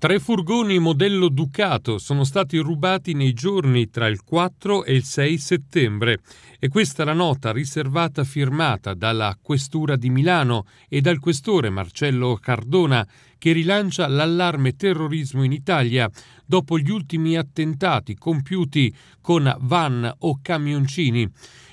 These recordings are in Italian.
Tre furgoni modello Ducato sono stati rubati nei giorni tra il 4 e il 6 settembre e questa è la nota riservata firmata dalla Questura di Milano e dal questore Marcello Cardona che rilancia l'allarme terrorismo in Italia dopo gli ultimi attentati compiuti con van o camioncini.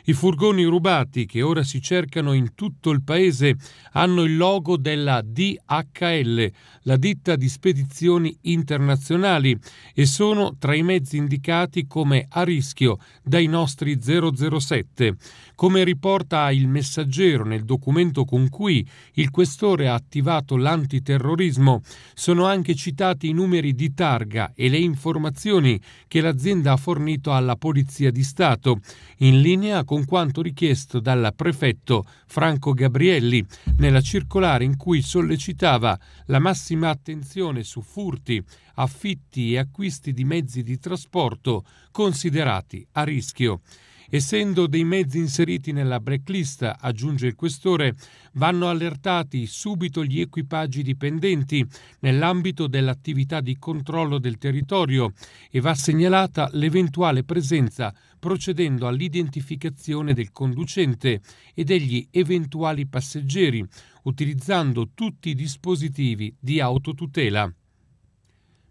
I furgoni rubati che ora si cercano in tutto il paese hanno il logo della DHL, la ditta di spedizioni internazionali, e sono tra i mezzi indicati come a rischio dai nostri 007. Come riporta il messaggero nel documento con cui il questore ha attivato l'antiterrorismo, turismo. Sono anche citati i numeri di targa e le informazioni che l'azienda ha fornito alla Polizia di Stato, in linea con quanto richiesto dal prefetto Franco Gabrielli nella circolare in cui sollecitava la massima attenzione su furti, affitti e acquisti di mezzi di trasporto considerati a rischio. Essendo dei mezzi inseriti nella blacklist, aggiunge il questore, vanno allertati subito gli equipaggi dipendenti nell'ambito dell'attività di controllo del territorio e va segnalata l'eventuale presenza procedendo all'identificazione del conducente e degli eventuali passeggeri, utilizzando tutti i dispositivi di autotutela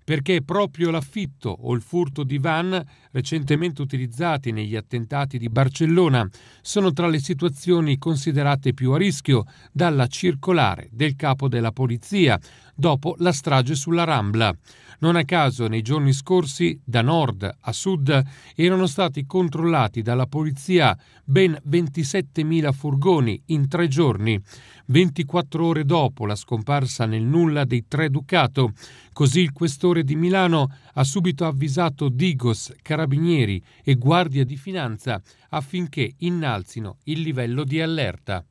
perché proprio l'affitto o il furto di van recentemente utilizzati negli attentati di Barcellona sono tra le situazioni considerate più a rischio dalla circolare del capo della polizia dopo la strage sulla Rambla. Non a caso nei giorni scorsi da nord a sud erano stati controllati dalla polizia ben 27.000 furgoni in tre giorni, 24 ore dopo la scomparsa nel nulla dei tre Ducato, così il questore procuratore di Milano ha subito avvisato Digos, Carabinieri e Guardia di Finanza affinché innalzino il livello di allerta.